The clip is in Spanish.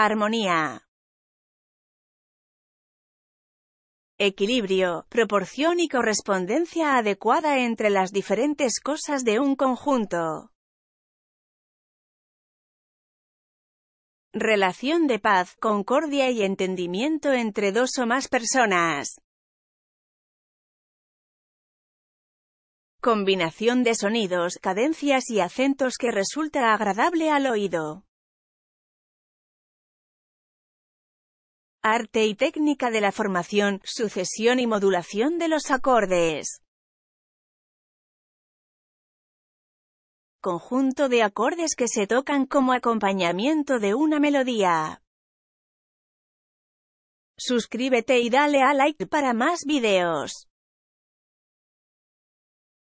Armonía. Equilibrio, proporción y correspondencia adecuada entre las diferentes cosas de un conjunto. Relación de paz, concordia y entendimiento entre dos o más personas. Combinación de sonidos, cadencias y acentos que resulta agradable al oído. arte y técnica de la formación, sucesión y modulación de los acordes. Conjunto de acordes que se tocan como acompañamiento de una melodía. Suscríbete y dale a like para más videos.